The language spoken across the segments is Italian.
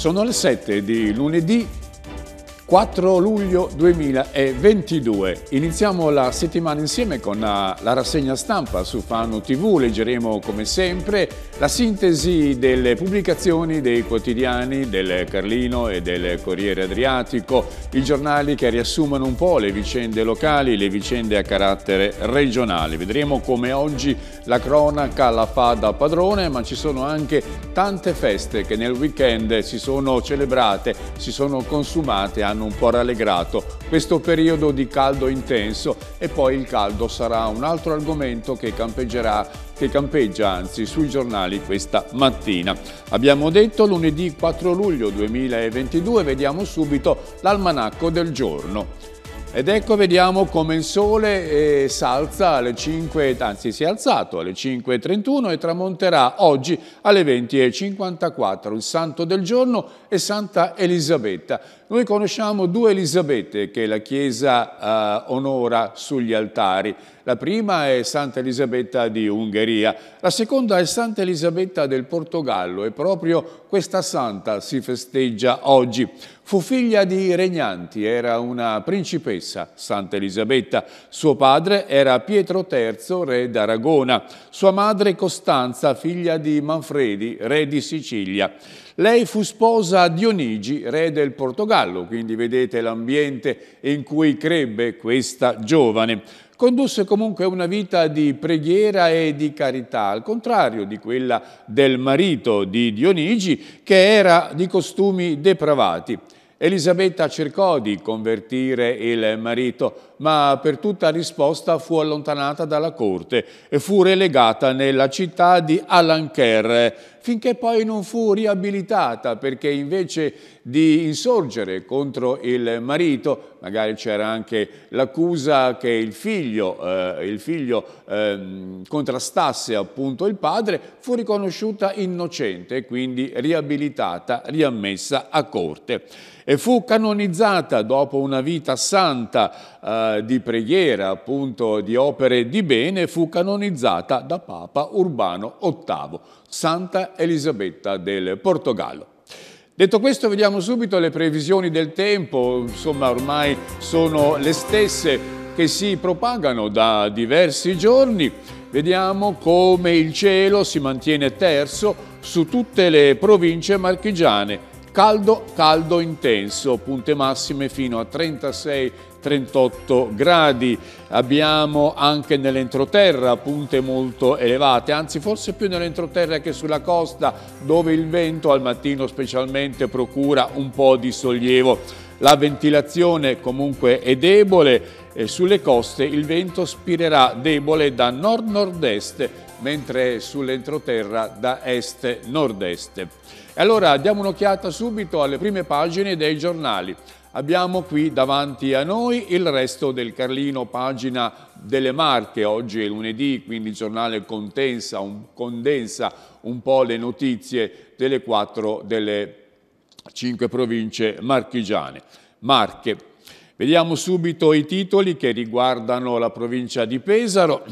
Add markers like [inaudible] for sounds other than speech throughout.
Sono le 7 di lunedì 4 luglio 2022. Iniziamo la settimana insieme con eh, la rassegna stampa su Fano TV. Leggeremo come sempre la sintesi delle pubblicazioni dei quotidiani del Carlino e del Corriere Adriatico, i giornali che riassumono un po' le vicende locali, le vicende a carattere regionale. Vedremo come oggi la cronaca la fa da padrone, ma ci sono anche tante feste che nel weekend si sono celebrate, si sono consumate, hanno hanno un po' rallegrato questo periodo di caldo intenso e poi il caldo sarà un altro argomento che campeggerà che campeggia anzi sui giornali questa mattina. Abbiamo detto lunedì 4 luglio 2022, vediamo subito l'almanacco del giorno. Ed ecco vediamo come il sole eh, salza alle 5, anzi si è alzato alle 5.31 e tramonterà oggi alle 20.54 il santo del giorno è Santa Elisabetta. Noi conosciamo due Elisabette che la Chiesa eh, onora sugli altari. La prima è Santa Elisabetta di Ungheria, la seconda è Santa Elisabetta del Portogallo e proprio questa santa si festeggia oggi. Fu figlia di regnanti, era una principessa, Santa Elisabetta. Suo padre era Pietro III, re d'Aragona. Sua madre Costanza, figlia di Manfredi, re di Sicilia. Lei fu sposa a Dionigi, re del Portogallo, quindi vedete l'ambiente in cui crebbe questa giovane. Condusse comunque una vita di preghiera e di carità, al contrario di quella del marito di Dionigi, che era di costumi depravati. Elisabetta cercò di convertire il marito, ma per tutta risposta fu allontanata dalla corte e fu relegata nella città di Alanquer, finché poi non fu riabilitata perché invece di insorgere contro il marito, magari c'era anche l'accusa che il figlio, eh, il figlio eh, contrastasse appunto il padre, fu riconosciuta innocente e quindi riabilitata, riammessa a corte. E fu canonizzata dopo una vita santa eh, di preghiera, appunto di opere di bene, fu canonizzata da Papa Urbano VIII Santa Elisabetta del Portogallo. Detto questo vediamo subito le previsioni del tempo, insomma ormai sono le stesse che si propagano da diversi giorni. Vediamo come il cielo si mantiene terzo su tutte le province marchigiane Caldo, caldo intenso, punte massime fino a 36-38 gradi. Abbiamo anche nell'entroterra punte molto elevate, anzi forse più nell'entroterra che sulla costa, dove il vento al mattino specialmente procura un po' di sollievo. La ventilazione comunque è debole, e sulle coste il vento spirerà debole da nord-nord-est, mentre sull'entroterra da est-nord-est allora diamo un'occhiata subito alle prime pagine dei giornali. Abbiamo qui davanti a noi il resto del Carlino, pagina delle Marche. Oggi è lunedì, quindi il giornale condensa un, condensa un po' le notizie delle quattro delle cinque province marchigiane. Marche. Vediamo subito i titoli che riguardano la provincia di Pesaro.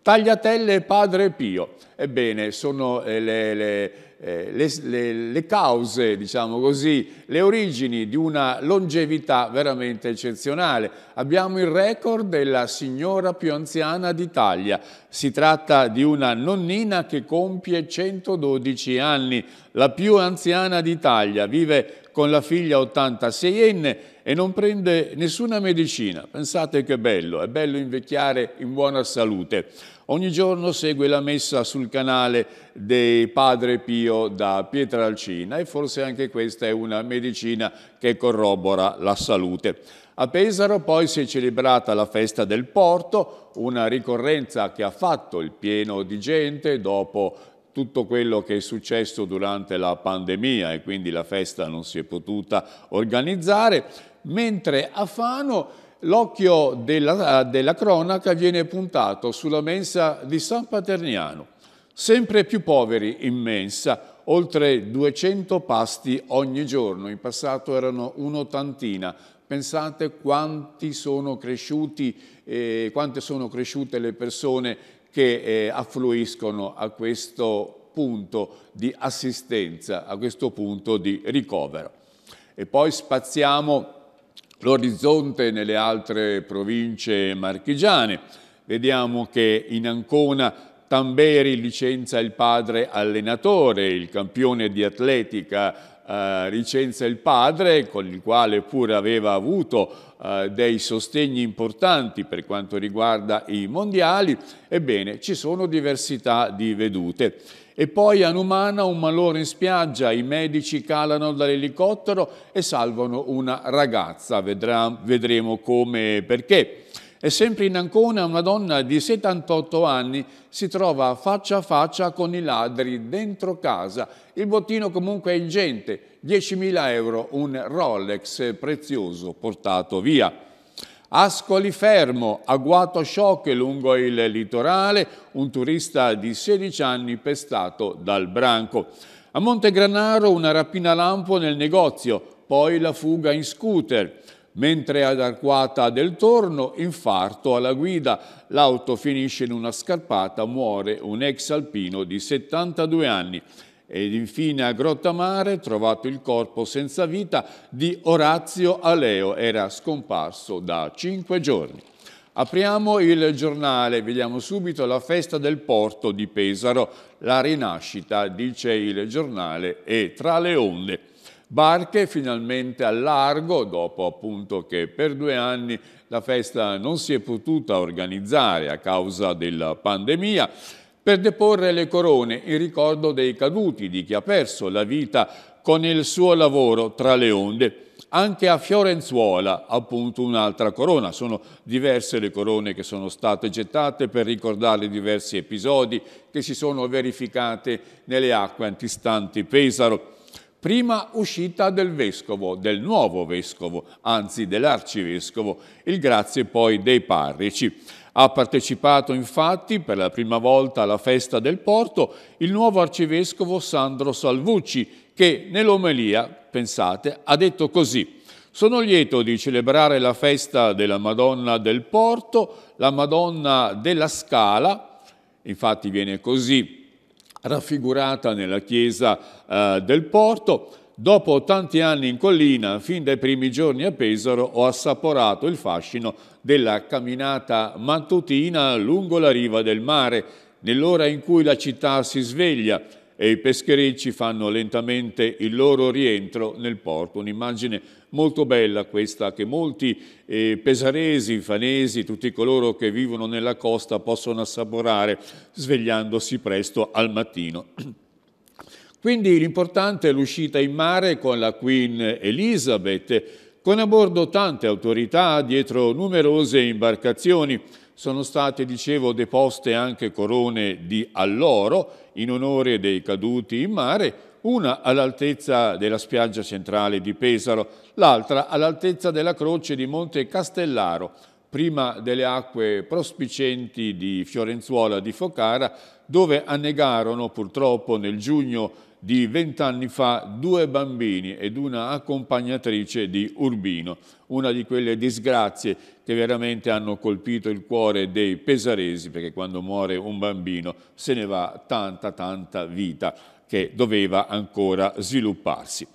Tagliatelle Padre Pio. Ebbene, sono eh, le, le eh, le, le, le, cause, diciamo così, le origini di una longevità veramente eccezionale. Abbiamo il record della signora più anziana d'Italia. Si tratta di una nonnina che compie 112 anni, la più anziana d'Italia, vive con la figlia 86enne e non prende nessuna medicina. Pensate che bello, è bello invecchiare in buona salute. Ogni giorno segue la messa sul canale dei Padre Pio da Pietralcina e forse anche questa è una medicina che corrobora la salute. A Pesaro poi si è celebrata la festa del porto, una ricorrenza che ha fatto il pieno di gente dopo tutto quello che è successo durante la pandemia e quindi la festa non si è potuta organizzare, mentre a Fano l'occhio della, della cronaca viene puntato sulla mensa di San Paterniano, sempre più poveri in mensa, oltre 200 pasti ogni giorno, in passato erano un'ottantina. Pensate quanti sono cresciuti, eh, quante sono cresciute le persone che eh, affluiscono a questo punto di assistenza, a questo punto di ricovero. E poi spaziamo l'orizzonte nelle altre province marchigiane. Vediamo che in Ancona Tamberi licenzia il padre allenatore, il campione di atletica eh, il padre, con il quale pure aveva avuto eh, dei sostegni importanti per quanto riguarda i mondiali, ebbene ci sono diversità di vedute. E poi a Numana un malore in spiaggia, i medici calano dall'elicottero e salvano una ragazza, Vedrà, vedremo come e perché. E sempre in Ancona una donna di 78 anni si trova faccia a faccia con i ladri dentro casa. Il bottino comunque è ingente, 10.000 euro, un Rolex prezioso portato via. Ascoli Fermo, agguato shock lungo il litorale, un turista di 16 anni pestato dal branco. A Monte Granaro una rapina lampo nel negozio, poi la fuga in scooter. Mentre ad Arquata del Torno, infarto alla guida, l'auto finisce in una scarpata, muore un ex alpino di 72 anni. Ed infine a Grottamare, trovato il corpo senza vita di Orazio Aleo, era scomparso da cinque giorni. Apriamo il giornale, vediamo subito la festa del porto di Pesaro, la rinascita, dice il giornale, è tra le onde barche finalmente al largo, dopo appunto che per due anni la festa non si è potuta organizzare a causa della pandemia, per deporre le corone in ricordo dei caduti, di chi ha perso la vita con il suo lavoro tra le onde. Anche a Fiorenzuola, appunto, un'altra corona. Sono diverse le corone che sono state gettate per ricordare diversi episodi che si sono verificati nelle acque antistanti Pesaro prima uscita del vescovo, del nuovo vescovo, anzi dell'arcivescovo, il grazie poi dei parrici. Ha partecipato infatti per la prima volta alla festa del porto il nuovo arcivescovo Sandro Salvucci, che nell'omelia, pensate, ha detto così. Sono lieto di celebrare la festa della Madonna del Porto, la Madonna della Scala, infatti viene così raffigurata nella chiesa eh, del porto. Dopo tanti anni in collina, fin dai primi giorni a Pesaro, ho assaporato il fascino della camminata mattutina lungo la riva del mare, nell'ora in cui la città si sveglia, e i pescherecci fanno lentamente il loro rientro nel porto. Un'immagine molto bella questa che molti eh, pesaresi, fanesi, tutti coloro che vivono nella costa possono assaporare svegliandosi presto al mattino. [clears throat] Quindi l'importante è l'uscita in mare con la Queen Elizabeth, con a bordo tante autorità dietro numerose imbarcazioni. Sono state, dicevo, deposte anche corone di alloro in onore dei caduti in mare, una all'altezza della spiaggia centrale di Pesaro, l'altra all'altezza della croce di Monte Castellaro, prima delle acque prospicenti di Fiorenzuola di Focara, dove annegarono purtroppo nel giugno di vent'anni fa due bambini ed una accompagnatrice di Urbino, una di quelle disgrazie che veramente hanno colpito il cuore dei pesaresi, perché quando muore un bambino se ne va tanta tanta vita che doveva ancora svilupparsi.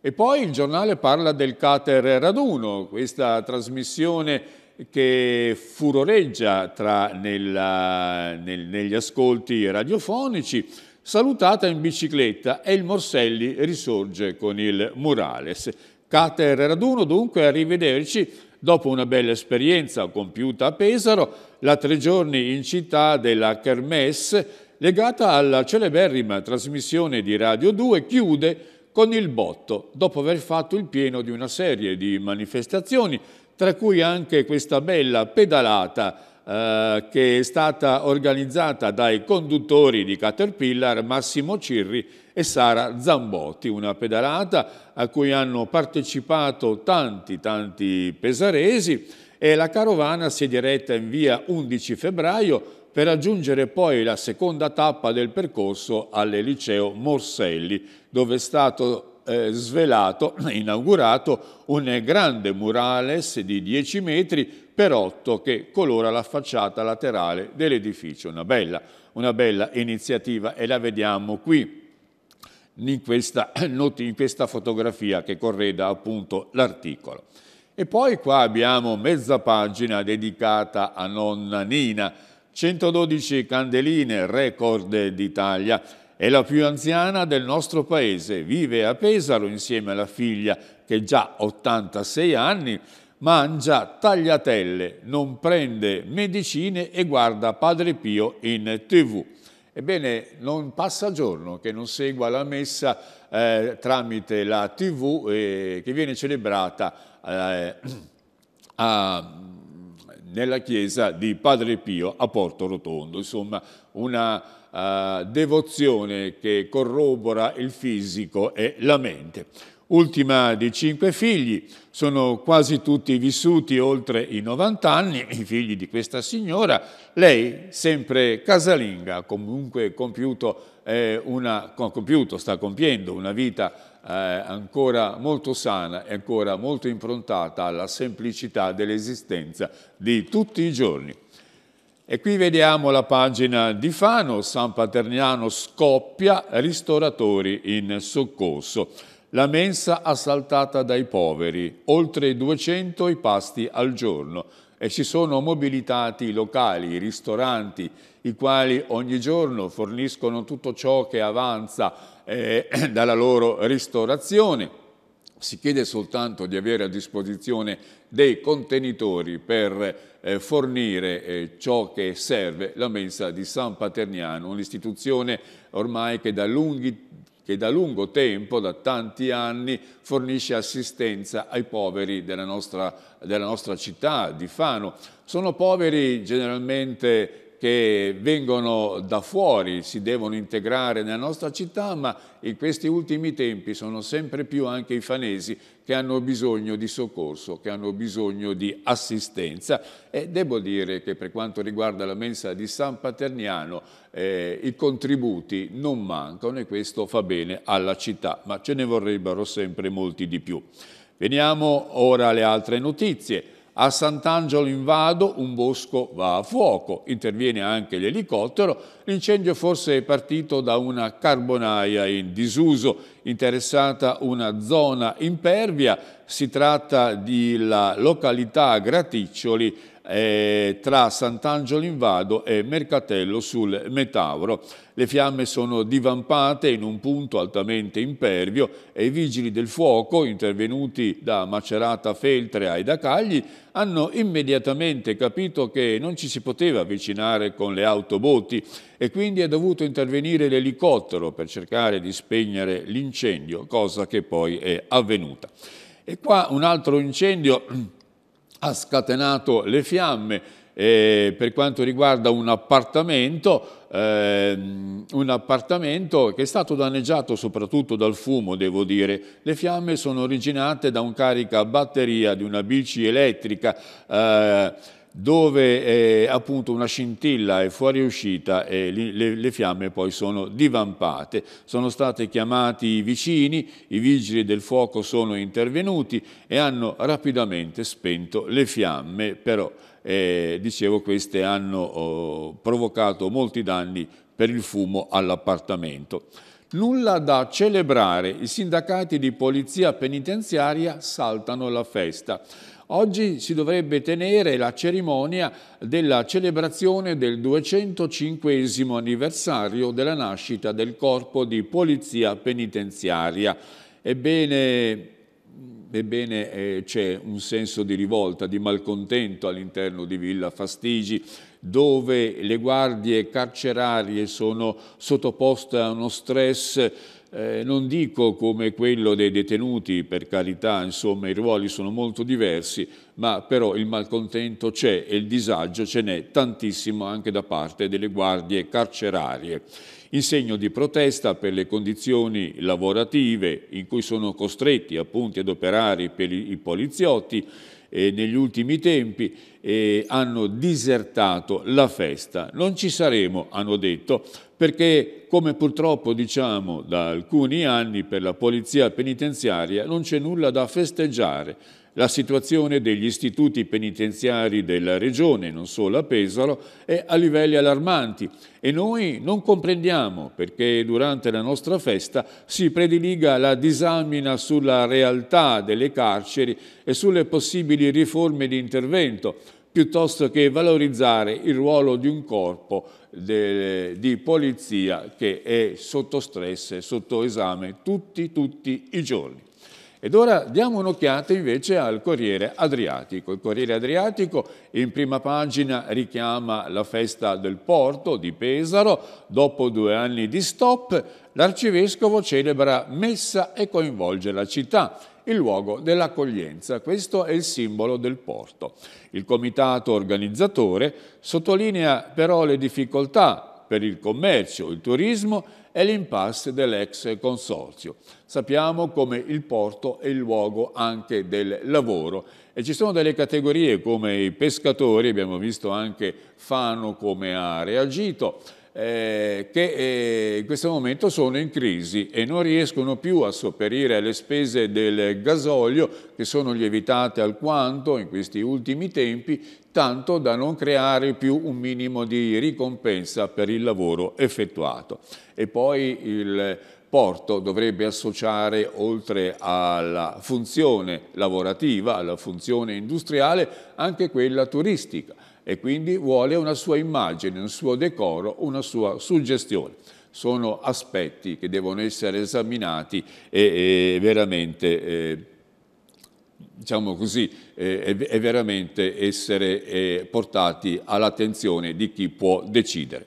E poi il giornale parla del Cater Raduno, questa trasmissione che furoreggia tra nella, nel, negli ascolti radiofonici, Salutata in bicicletta, e il Morselli risorge con il Murales. Cater Raduno dunque, arrivederci. Dopo una bella esperienza compiuta a Pesaro, la tre giorni in città della Kermesse, legata alla celeberrima trasmissione di Radio 2, chiude con il botto, dopo aver fatto il pieno di una serie di manifestazioni, tra cui anche questa bella pedalata eh, che è stata organizzata dai conduttori di Caterpillar Massimo Cirri e Sara Zambotti, una pedalata a cui hanno partecipato tanti tanti pesaresi e la carovana si è diretta in via 11 febbraio per raggiungere poi la seconda tappa del percorso al liceo Morselli, dove è stato eh, svelato, [clears throat] inaugurato un grande murales di 10 metri per 8 che colora la facciata laterale dell'edificio. Una bella, una bella iniziativa e la vediamo qui. In questa, [clears throat] in questa, fotografia che correda appunto l'articolo. E poi qua abbiamo mezza pagina dedicata a nonna Nina, 112 candeline, record d'Italia, è la più anziana del nostro paese, vive a Pesaro insieme alla figlia che già 86 anni, mangia tagliatelle, non prende medicine e guarda Padre Pio in tv. Ebbene, non passa giorno che non segua la messa eh, tramite la tv eh, che viene celebrata eh, [clears throat] a nella chiesa di Padre Pio a Porto Rotondo, insomma una uh, devozione che corrobora il fisico e la mente. Ultima di cinque figli, sono quasi tutti vissuti oltre i 90 anni, i figli di questa signora, lei sempre casalinga, comunque compiuto, eh, una, compiuto sta compiendo una vita eh, ancora molto sana e ancora molto improntata alla semplicità dell'esistenza di tutti i giorni. E qui vediamo la pagina di Fano, San Paterniano scoppia, ristoratori in soccorso. La mensa assaltata dai poveri, oltre 200 i pasti al giorno e si sono mobilitati i locali, i ristoranti, i quali ogni giorno forniscono tutto ciò che avanza eh, [clears throat] dalla loro ristorazione. Si chiede soltanto di avere a disposizione dei contenitori per eh, fornire eh, ciò che serve la mensa di San Paterniano, un'istituzione ormai che da lunghi che da lungo tempo, da tanti anni, fornisce assistenza ai poveri della nostra, della nostra città di Fano. Sono poveri generalmente che vengono da fuori, si devono integrare nella nostra città, ma in questi ultimi tempi sono sempre più anche i fanesi che hanno bisogno di soccorso, che hanno bisogno di assistenza e devo dire che per quanto riguarda la mensa di San Paterniano eh, i contributi non mancano e questo fa bene alla città, ma ce ne vorrebbero sempre molti di più. Veniamo ora alle altre notizie. A Sant'Angelo in Vado un bosco va a fuoco, interviene anche l'elicottero, l'incendio forse è partito da una carbonaia in disuso, interessata una zona impervia, si tratta della località Graticcioli eh, tra Sant'Angelo in Vado e Mercatello sul Metauro. Le fiamme sono divampate in un punto altamente impervio e i vigili del fuoco, intervenuti da Macerata Feltre ai Dacagli, hanno immediatamente capito che non ci si poteva avvicinare con le autoboti e quindi è dovuto intervenire l'elicottero per cercare di spegnere l'incendio, cosa che poi è avvenuta. E qua un altro incendio [clears throat] ha scatenato le fiamme. E eh, per quanto riguarda un appartamento, ehm, un appartamento che è stato danneggiato soprattutto dal fumo, devo dire. Le fiamme sono originate da un batteria di una bici elettrica eh, dove eh, appunto una scintilla è fuoriuscita e le, le, fiamme poi sono divampate. Sono stati chiamati i vicini, i vigili del fuoco sono intervenuti e hanno rapidamente spento le fiamme, però eh, dicevo queste hanno oh, provocato molti danni per il fumo all'appartamento. Nulla da celebrare, i sindacati di polizia penitenziaria saltano la festa. Oggi si dovrebbe tenere la cerimonia della celebrazione del 205 anniversario della nascita del Corpo di Polizia Penitenziaria. Ebbene, ebbene eh, c'è un senso di rivolta, di malcontento all'interno di Villa Fastigi, dove le guardie carcerarie sono sottoposte a uno stress eh, non dico come quello dei detenuti, per carità, insomma i ruoli sono molto diversi, ma però il malcontento c'è e il disagio ce n'è tantissimo anche da parte delle guardie carcerarie. In segno di protesta per le condizioni lavorative in cui sono costretti appunto ad operare per i poliziotti, eh, negli ultimi tempi eh, hanno disertato la festa. Non ci saremo, hanno detto, perché come purtroppo diciamo da alcuni anni per la polizia penitenziaria non c'è nulla da festeggiare la situazione degli istituti penitenziari della regione, non solo a Pesaro, è a livelli allarmanti e noi non comprendiamo perché durante la nostra festa si prediliga la disamina sulla realtà delle carceri e sulle possibili riforme di intervento piuttosto che valorizzare il ruolo di un corpo de, di polizia che è sotto stress, e sotto esame tutti, tutti i giorni. Ed ora diamo un'occhiata invece al Corriere Adriatico. Il Corriere Adriatico in prima pagina richiama la festa del porto di Pesaro. Dopo due anni di stop, l'arcivescovo celebra messa e coinvolge la città il luogo dell'accoglienza. Questo è il simbolo del porto. Il comitato organizzatore sottolinea però le difficoltà per il commercio, il turismo e l'impasse dell'ex consorzio. Sappiamo come il porto è il luogo anche del lavoro e ci sono delle categorie come i pescatori, abbiamo visto anche Fano come ha reagito, eh, che eh, in questo momento sono in crisi e non riescono più a sopperire le spese del gasolio che sono lievitate alquanto in questi ultimi tempi, tanto da non creare più un minimo di ricompensa per il lavoro effettuato. E poi il porto dovrebbe associare, oltre alla funzione lavorativa, alla funzione industriale, anche quella turistica e quindi vuole una sua immagine, un suo decoro, una sua suggestione. Sono aspetti che devono essere esaminati e, e veramente... Eh, diciamo così, eh, è veramente essere eh, portati all'attenzione di chi può decidere.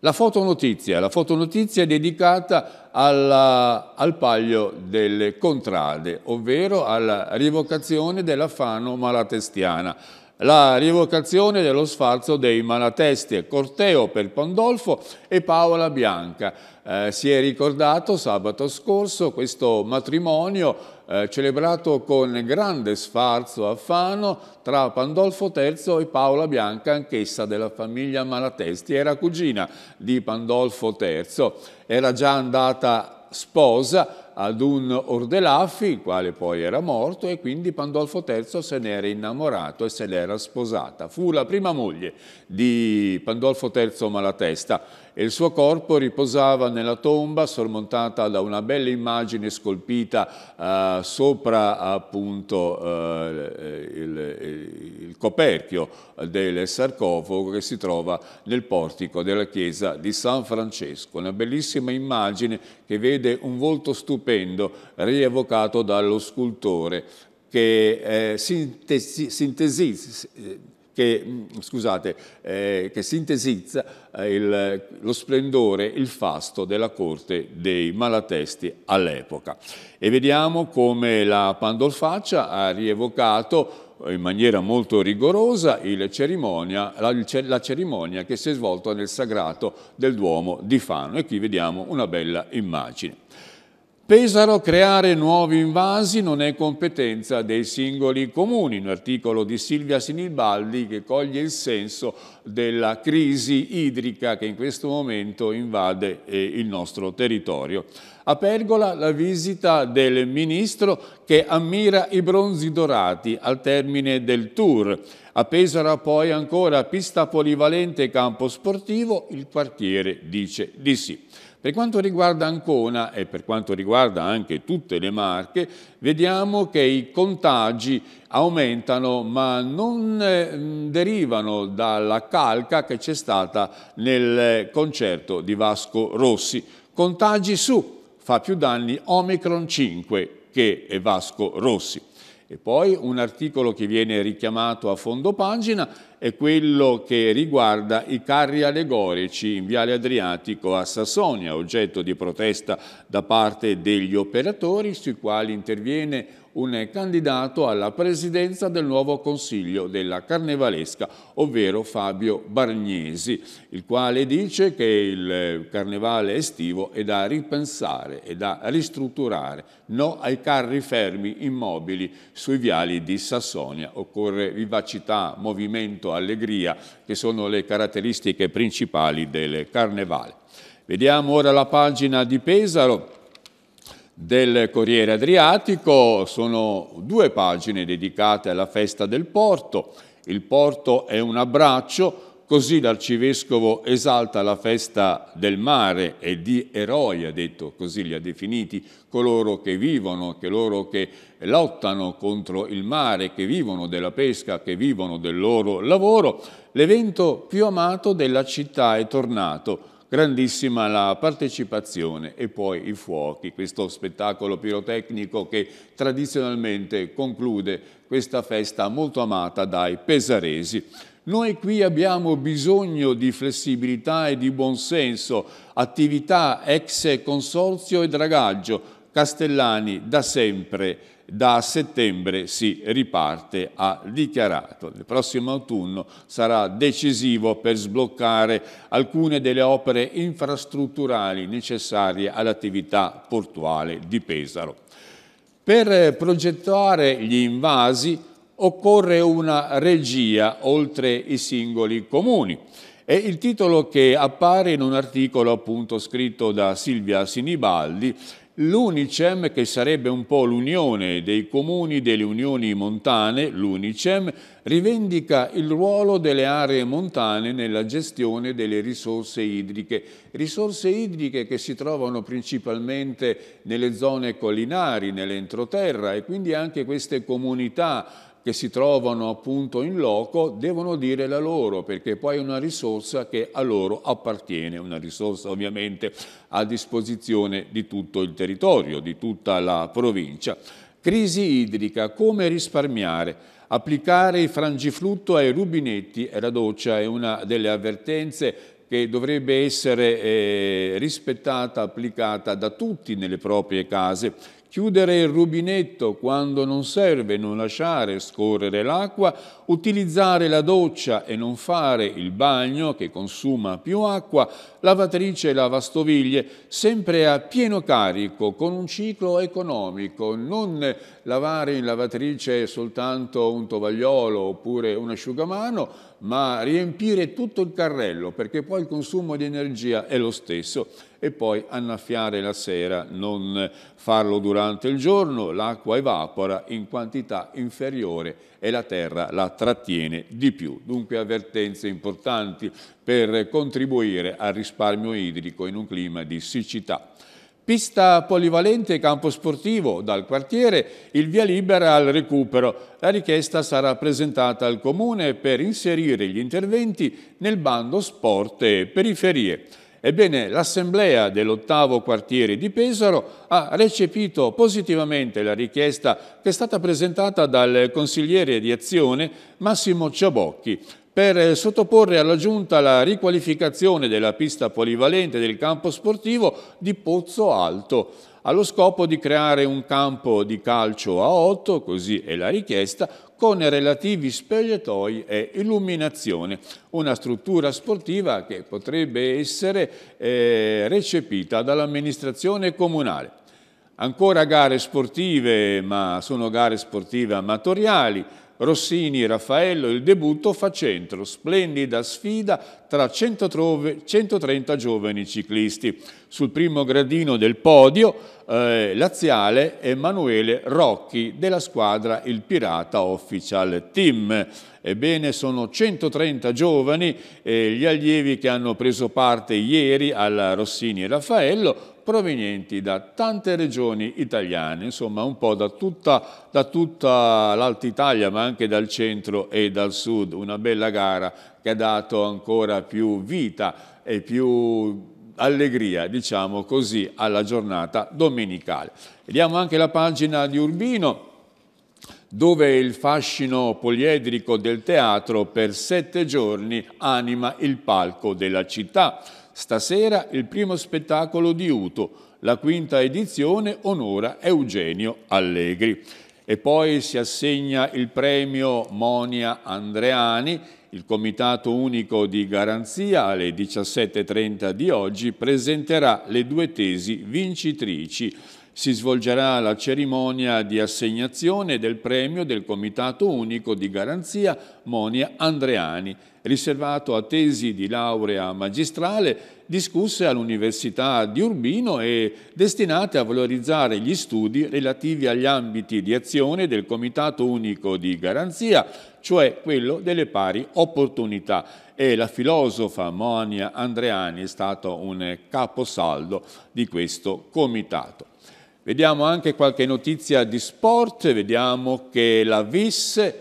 La fotonotizia, la fotonotizia è dedicata alla, al paglio delle contrade, ovvero alla rivocazione della Fano malatestiana la rievocazione dello sfarzo dei Malatesti, e corteo per Pandolfo e Paola Bianca. Eh, si è ricordato sabato scorso questo matrimonio eh, celebrato con grande sfarzo a Fano tra Pandolfo III e Paola Bianca, anch'essa della famiglia Malatesti. Era cugina di Pandolfo III, era già andata sposa ad un Ordelaffi, il quale poi era morto, e quindi Pandolfo III se n'era innamorato e se l'era sposata. Fu la prima moglie di Pandolfo III Malatesta e il suo corpo riposava nella tomba sormontata da una bella immagine scolpita eh, sopra appunto eh, il, il coperchio del sarcofago che si trova nel portico della chiesa di San Francesco. Una bellissima immagine che vede un volto stupendo stupendo rievocato dallo scultore che, eh, sintesi, sintesi, che, mm, scusate, eh, che sintetizza eh, il, lo splendore, il fasto della corte dei malatesti all'epoca. E vediamo come la Pandolfaccia ha rievocato eh, in maniera molto rigorosa cerimonia, la, la, cerimonia che si è svolta nel sagrato del Duomo di Fano e qui vediamo una bella immagine. Pesaro creare nuovi invasi non è competenza dei singoli comuni, un articolo di Silvia Sinibaldi che coglie il senso della crisi idrica che in questo momento invade eh, il nostro territorio. A Pergola la visita del ministro che ammira i bronzi dorati al termine del tour. A Pesaro poi ancora pista polivalente e campo sportivo, il quartiere dice di sì. Per quanto riguarda Ancona e per quanto riguarda anche tutte le Marche, vediamo che i contagi aumentano ma non ehm, derivano dalla calca che c'è stata nel concerto di Vasco Rossi. Contagi su, fa più danni Omicron 5 che Vasco Rossi. E poi un articolo che viene richiamato a fondo pagina è quello che riguarda i carri allegorici in Viale Adriatico a Sassonia, oggetto di protesta da parte degli operatori sui quali interviene un candidato alla presidenza del nuovo Consiglio della Carnevalesca, ovvero Fabio Bargnesi, il quale dice che il carnevale estivo è da ripensare e da ristrutturare, no ai carri fermi immobili sui viali di Sassonia. Occorre vivacità, movimento, allegria, che sono le caratteristiche principali del carnevale. Vediamo ora la pagina di Pesaro del Corriere Adriatico sono due pagine dedicate alla festa del porto. Il porto è un abbraccio, così l'arcivescovo esalta la festa del mare e di eroi, ha detto così, li ha definiti coloro che vivono, coloro che lottano contro il mare, che vivono della pesca, che vivono del loro lavoro. L'evento più amato della città è tornato grandissima la partecipazione e poi i fuochi, questo spettacolo pirotecnico che tradizionalmente conclude questa festa molto amata dai pesaresi. Noi qui abbiamo bisogno di flessibilità e di buonsenso, attività ex consorzio e dragaggio, Castellani da sempre da settembre si riparte, ha dichiarato. Il prossimo autunno sarà decisivo per sbloccare alcune delle opere infrastrutturali necessarie all'attività portuale di Pesaro. Per progettare gli invasi occorre una regia oltre i singoli comuni. È il titolo che appare in un articolo appunto scritto da Silvia Sinibaldi L'Unicem, che sarebbe un po' l'unione dei comuni delle unioni montane, l'Unicem, rivendica il ruolo delle aree montane nella gestione delle risorse idriche. Risorse idriche che si trovano principalmente nelle zone collinari, nell'entroterra e quindi anche queste comunità che si trovano appunto in loco devono dire la loro, perché poi è una risorsa che a loro appartiene, una risorsa ovviamente a disposizione di tutto il territorio, di tutta la provincia. Crisi idrica, come risparmiare? Applicare il frangiflutto ai rubinetti e la doccia è una delle avvertenze che dovrebbe essere eh, rispettata, applicata da tutti nelle proprie case chiudere il rubinetto quando non serve, non lasciare scorrere l'acqua, utilizzare la doccia e non fare il bagno che consuma più acqua, lavatrice e lavastoviglie sempre a pieno carico con un ciclo economico, non lavare in lavatrice soltanto un tovagliolo oppure un asciugamano, ma riempire tutto il carrello perché poi il consumo di energia è lo stesso e poi annaffiare la sera, non farlo durante il giorno, l'acqua evapora in quantità inferiore e la terra la trattiene di più. Dunque avvertenze importanti per contribuire al risparmio idrico in un clima di siccità. Pista polivalente e campo sportivo dal quartiere, il via libera al recupero. La richiesta sarà presentata al Comune per inserire gli interventi nel bando sport e periferie. Ebbene, l'Assemblea dell'ottavo quartiere di Pesaro ha recepito positivamente la richiesta che è stata presentata dal consigliere di azione Massimo Ciabocchi per sottoporre alla Giunta la riqualificazione della pista polivalente del campo sportivo di Pozzo Alto allo scopo di creare un campo di calcio a 8, così è la richiesta, con relativi spogliatoi e illuminazione, una struttura sportiva che potrebbe essere eh, recepita dall'amministrazione comunale. Ancora gare sportive, ma sono gare sportive amatoriali, Rossini e Raffaello il debutto fa centro, splendida sfida tra 130 giovani ciclisti. Sul primo gradino del podio eh, laziale Emanuele Rocchi della squadra Il Pirata Official Team. Ebbene, sono 130 giovani eh, gli allievi che hanno preso parte ieri alla Rossini e Raffaello, provenienti da tante regioni italiane, insomma un po' da tutta, tutta l'Alta Italia, ma anche dal centro e dal sud, una bella gara che ha dato ancora più vita e più allegria, diciamo così, alla giornata domenicale. Vediamo anche la pagina di Urbino, dove il fascino poliedrico del teatro per sette giorni anima il palco della città. Stasera il primo spettacolo di Uto, la quinta edizione onora Eugenio Allegri. E poi si assegna il premio Monia Andreani, il Comitato Unico di Garanzia alle 17.30 di oggi presenterà le due tesi vincitrici. Si svolgerà la cerimonia di assegnazione del premio del Comitato Unico di Garanzia Monia Andreani riservato a tesi di laurea magistrale discusse all'Università di Urbino e destinate a valorizzare gli studi relativi agli ambiti di azione del Comitato Unico di Garanzia, cioè quello delle pari opportunità. E la filosofa Monia Andreani è stato un caposaldo di questo comitato. Vediamo anche qualche notizia di sport, vediamo che la VIS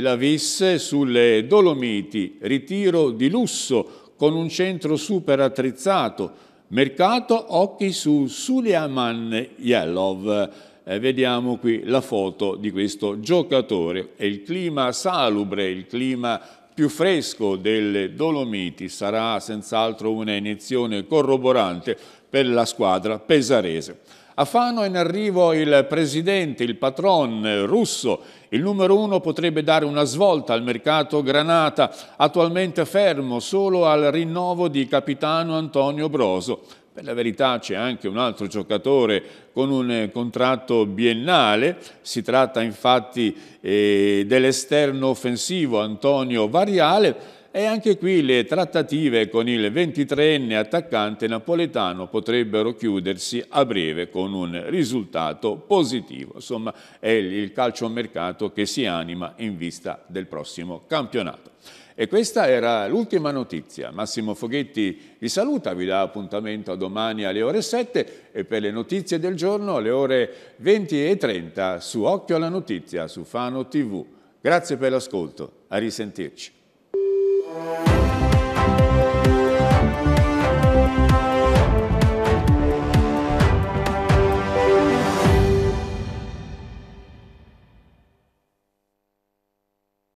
la visse sulle Dolomiti, ritiro di lusso con un centro super attrezzato, mercato occhi su Suleiman Yellow. Eh, vediamo qui la foto di questo giocatore e il clima salubre, il clima più fresco delle Dolomiti sarà senz'altro una iniezione corroborante per la squadra pesarese. A Fano è in arrivo il presidente, il patron russo. Il numero uno potrebbe dare una svolta al mercato Granata, attualmente fermo solo al rinnovo di capitano Antonio Broso. Per la verità c'è anche un altro giocatore con un contratto biennale, si tratta infatti eh, dell'esterno offensivo Antonio Variale, e anche qui le trattative con il 23enne attaccante napoletano potrebbero chiudersi a breve con un risultato positivo. Insomma, è il calciomercato che si anima in vista del prossimo campionato. E questa era l'ultima notizia. Massimo Foghetti vi saluta, vi dà appuntamento domani alle ore 7 e per le notizie del giorno alle ore 20 e 30 su Occhio alla Notizia, su Fano TV. Grazie per l'ascolto, a risentirci. Música